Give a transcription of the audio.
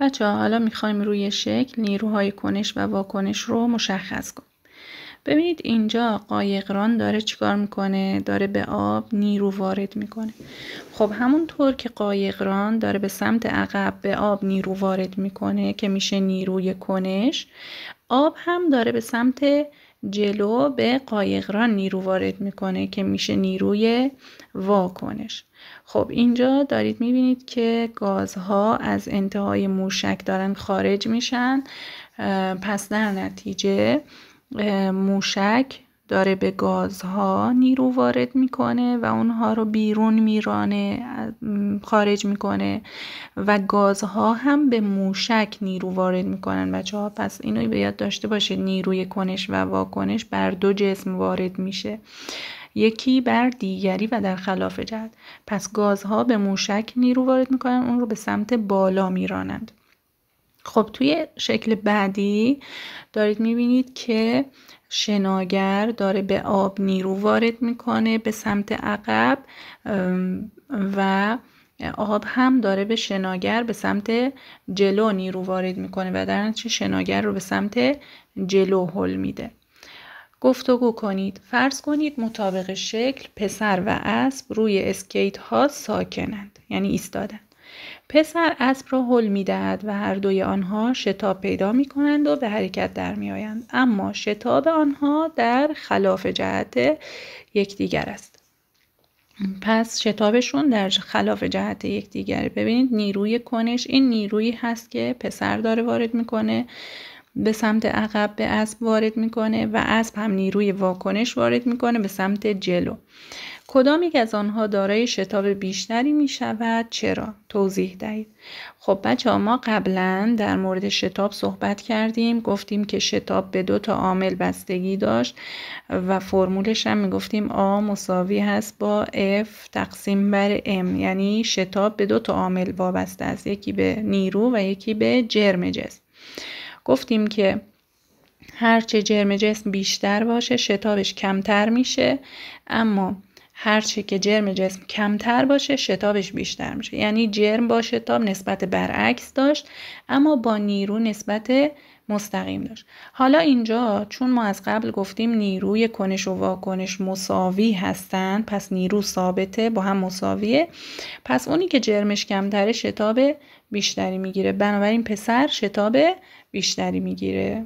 بچه حالا میخوایم روی شکل نیروهای کنش و واکنش رو مشخص کنیم. ببینید اینجا قایقران داره چیکار میکنه داره به آب نیرو وارد میکنه خب همونطور که قایقران داره به سمت عقب به آب نیرو وارد میکنه که میشه نیروی کنش آب هم داره به سمت جلو به قایقران نیرو وارد میکنه که میشه نیروی واکنش خب اینجا دارید میبینید که گازها از انتهای موشک دارن خارج میشن پس در نتیجه موشک داره به گازها نیرو وارد میکنه و اونها رو بیرون میرانه خارج میکنه و گازها هم به موشک نیرو وارد میکنن بچه ها پس اینو باید داشته باشه نیروی کنش و واکنش بر دو جسم وارد میشه یکی بر دیگری و در خلاف جهت پس گازها به موشک نیرو وارد میکنن اون رو به سمت بالا میرانند خب توی شکل بعدی دارید میبینید که شناگر داره به آب نیرو وارد میکنه به سمت عقب و آب هم داره به شناگر به سمت جلو نیرو وارد میکنه و در نتیجه شناگر رو به سمت جلو هل میده گفتگو کنید فرض کنید مطابق شکل پسر و اسب روی اسکیت ها ساکنند یعنی ایستادند پسر اسب را حل می دهد و هر دوی آنها شتاب پیدا می کنند و به حرکت در می آیند. اما شتاب آنها در خلاف جهت یکدیگر است. پس شتابشون در خلاف جهت یکدیگره ببینید نیروی کنش این نیرویی هست که پسر داره وارد میکنه به سمت عقب به اسب وارد میکنه و اسب هم نیروی واکنش وارد میکنه به سمت جلو کدام یک از آنها دارای شتاب بیشتری می شود چرا توضیح دهید خب بچه ها ما قبلا در مورد شتاب صحبت کردیم گفتیم که شتاب به دو تا عامل بستگی داشت و فرمولش هم می گفتیم a مساوی هست با F تقسیم بر M یعنی شتاب به دو تا عامل وابسته است یکی به نیرو و یکی به جرم جسم گفتیم که هرچه جرم جسم بیشتر باشه شتابش کمتر میشه اما هرچی که جرم جسم کمتر باشه شتابش بیشتر میشه یعنی جرم با شتاب نسبت برعکس داشت اما با نیرو نسبت مستقیم داشت حالا اینجا چون ما از قبل گفتیم نیروی کنش و واکنش مساوی هستند پس نیرو ثابته با هم مساویه پس اونی که جرمش کمتره شتاب بیشتری میگیره بنابراین پسر شتاب بیشتری میگیره